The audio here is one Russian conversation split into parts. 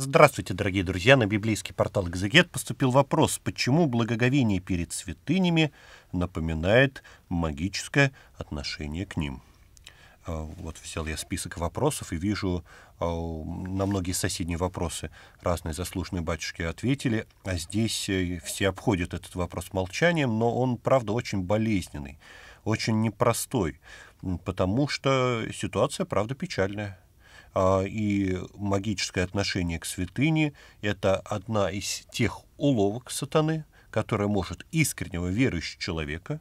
Здравствуйте, дорогие друзья! На библейский портал «Экзегет» поступил вопрос, почему благоговение перед святынями напоминает магическое отношение к ним. А, вот взял я список вопросов и вижу а, на многие соседние вопросы разные заслуженные батюшки ответили, а здесь э, все обходят этот вопрос молчанием, но он, правда, очень болезненный, очень непростой, потому что ситуация, правда, печальная. А, и магическое отношение к святыне – это одна из тех уловок сатаны, которая может искреннего верующего человека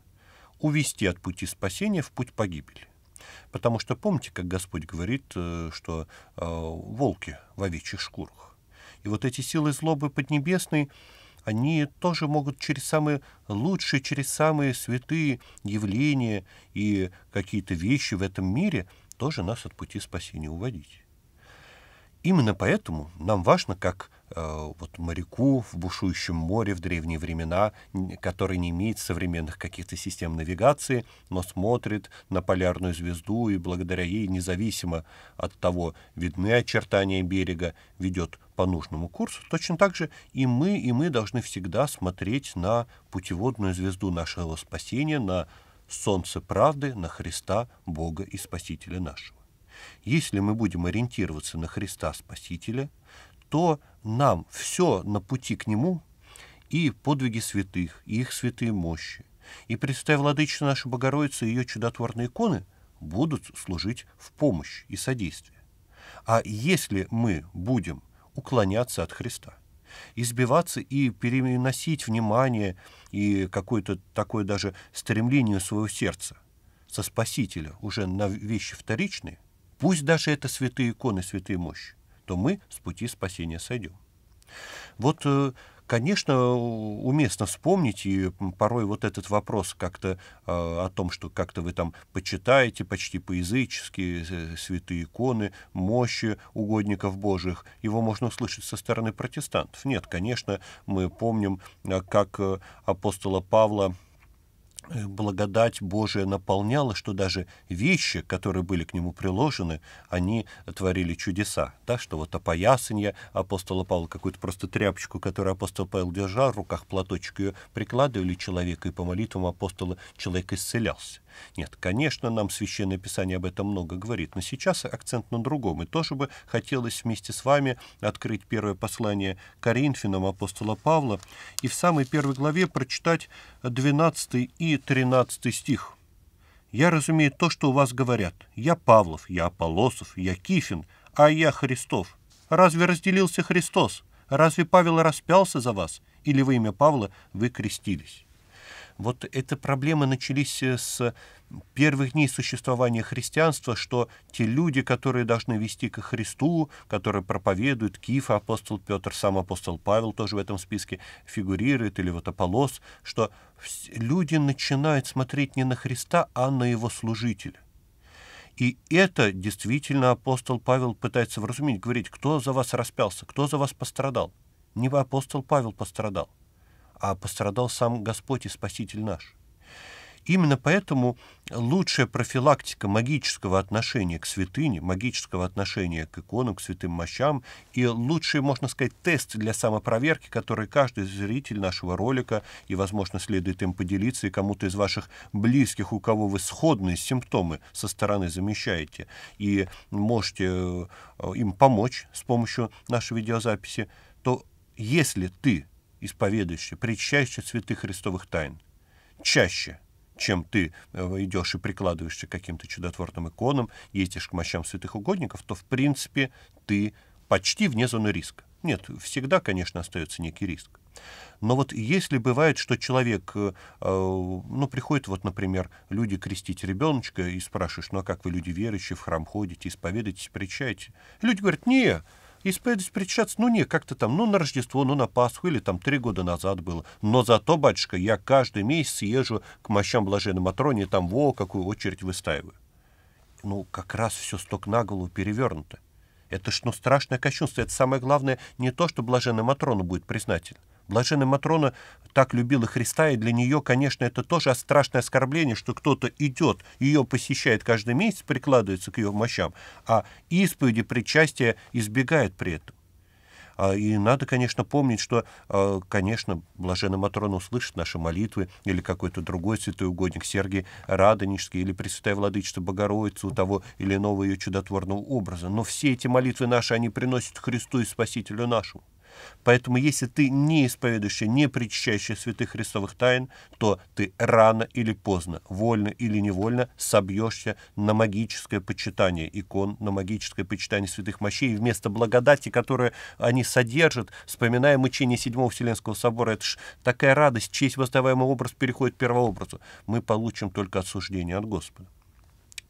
увести от пути спасения в путь погибели. Потому что помните, как Господь говорит, э, что э, волки в овечьих шкурах. И вот эти силы злобы поднебесной, они тоже могут через самые лучшие, через самые святые явления и какие-то вещи в этом мире – тоже нас от пути спасения уводить. Именно поэтому нам важно, как э, вот моряку в бушующем море в древние времена, который не имеет современных каких-то систем навигации, но смотрит на полярную звезду и благодаря ей, независимо от того, видны очертания берега, ведет по нужному курсу. Точно так же и мы, и мы должны всегда смотреть на путеводную звезду нашего спасения, на солнце правды на Христа, Бога и Спасителя нашего. Если мы будем ориентироваться на Христа Спасителя, то нам все на пути к Нему и подвиги святых, и их святые мощи, и представь владычица наша Богородица и ее чудотворные иконы будут служить в помощь и содействие. А если мы будем уклоняться от Христа – избиваться и переносить внимание и какое-то такое даже стремление своего сердца со Спасителя уже на вещи вторичные, пусть даже это святые иконы, святые мощи, то мы с пути спасения сойдем. Вот э, Конечно, уместно вспомнить и порой вот этот вопрос как-то э, о том, что как-то вы там почитаете почти по-язычески э, святые иконы, мощи угодников Божьих. Его можно услышать со стороны протестантов. Нет, конечно, мы помним, а, как э, апостола Павла Э, благодать Божия наполняла, что даже вещи, которые были к нему приложены, они творили чудеса. Да, что вот опоясанье апостола Павла, какую-то просто тряпочку, которую апостол Павел держал в руках, платочек ее прикладывали человека, и по молитвам апостола человек исцелялся. Нет, конечно, нам Священное Писание об этом много говорит, но сейчас акцент на другом. И тоже бы хотелось вместе с вами открыть первое послание Коринфянам апостола Павла и в самой первой главе прочитать 12 и 13 стих. «Я разумею то, что у вас говорят. Я Павлов, я Аполосов, я Кифин, а я Христов. Разве разделился Христос? Разве Павел распялся за вас? Или во имя Павла вы крестились?» Вот эта проблема начались э, с первых дней существования христианства, что те люди, которые должны вести ко Христу, которые проповедуют, киф, апостол Петр, сам апостол Павел тоже в этом списке фигурирует, или вот Аполос, что люди начинают смотреть не на Христа, а на его служителя. И это действительно апостол Павел пытается вразумить, говорить, кто за вас распялся, кто за вас пострадал. Не апостол Павел пострадал а пострадал сам Господь и Спаситель наш. Именно поэтому лучшая профилактика магического отношения к святыне, магического отношения к иконам, к святым мощам и лучший, можно сказать, тест для самопроверки, который каждый зритель нашего ролика и, возможно, следует им поделиться и кому-то из ваших близких, у кого вы сходные симптомы со стороны замещаете и можете э, им помочь с помощью нашей видеозаписи, то если ты исповедующий, причащий святых христовых тайн. Чаще, чем ты э, идешь и прикладываешься к каким-то чудотворным иконам, ездишь к мощам святых угодников, то, в принципе, ты почти вне зоны риска. Нет, всегда, конечно, остается некий риск. Но вот если бывает, что человек, э, э, ну, приходит, вот, например, люди крестить ребеночка и спрашиваешь, ну, а как вы, люди верующие, в храм ходите, исповедуетесь, причаете? Люди говорят, не, исповедь причаться, ну не, как-то там, ну на Рождество, ну на Пасху, или там три года назад было. Но зато, батюшка, я каждый месяц езжу к мощам Блаженной Матроне, там во, какую очередь выстаиваю. Ну, как раз все сток на голову перевернуто. Это ж, ну, страшное кощунство. Это самое главное не то, что Блаженная Матрона будет признательна. Блаженная Матрона так любила Христа, и для нее, конечно, это тоже страшное оскорбление, что кто-то идет, ее посещает каждый месяц, прикладывается к ее мощам, а исповеди, причастия избегает при этом. А, и надо, конечно, помнить, что, а, конечно, Блаженная Матрона услышит наши молитвы или какой-то другой святой угодник Сергий Радонежский или Пресвятая Владычица Богородица у того или иного ее чудотворного образа. Но все эти молитвы наши, они приносят Христу и Спасителю нашему. Поэтому, если ты не исповедующий, не причащающий святых Христовых тайн, то ты рано или поздно, вольно или невольно, собьешься на магическое почитание икон, на магическое почитание святых мощей. И вместо благодати, которую они содержат, вспоминая мучение Седьмого Вселенского собора, это ж такая радость, честь воздаваемый образ переходит к первообразу. Мы получим только осуждение от Господа.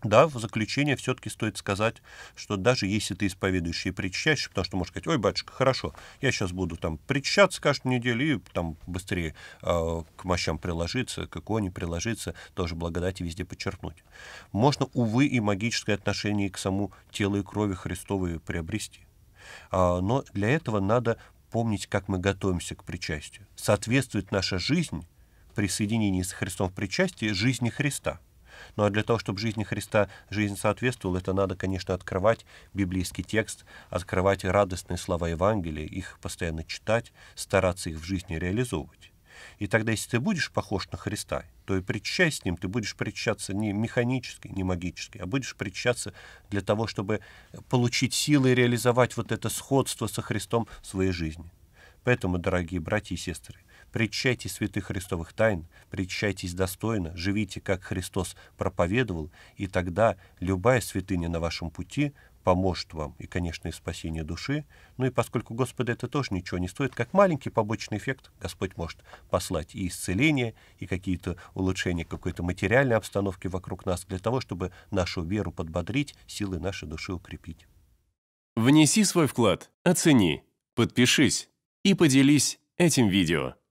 Да, в заключение все-таки стоит сказать, что даже если ты исповедующий и причащаешь, потому что можешь сказать, ой, батюшка, хорошо, я сейчас буду там причащаться каждую неделю и там быстрее э, к мощам приложиться, к иконе приложиться, тоже благодати везде подчеркнуть. Можно, увы, и магическое отношение к саму телу и крови Христовой приобрести. А, но для этого надо помнить, как мы готовимся к причастию. Соответствует наша жизнь при соединении с Христом в причастии жизни Христа – но ну, а для того, чтобы жизнь Христа жизнь соответствовала, это надо, конечно, открывать библейский текст, открывать радостные слова Евангелия, их постоянно читать, стараться их в жизни реализовывать. И тогда, если ты будешь похож на Христа, то и причащаясь с Ним, ты будешь причащаться не механически, не магически, а будешь причащаться для того, чтобы получить силы и реализовать вот это сходство со Христом в своей жизни. Поэтому, дорогие братья и сестры, Причащайтесь святых Христовых тайн, причащайтесь достойно, живите, как Христос проповедовал, и тогда любая святыня на вашем пути поможет вам, и, конечно, и спасение души. Ну и поскольку Господа это тоже ничего не стоит, как маленький побочный эффект, Господь может послать и исцеление, и какие-то улучшения какой-то материальной обстановки вокруг нас, для того, чтобы нашу веру подбодрить, силы нашей души укрепить. Внеси свой вклад, оцени, подпишись и поделись этим видео.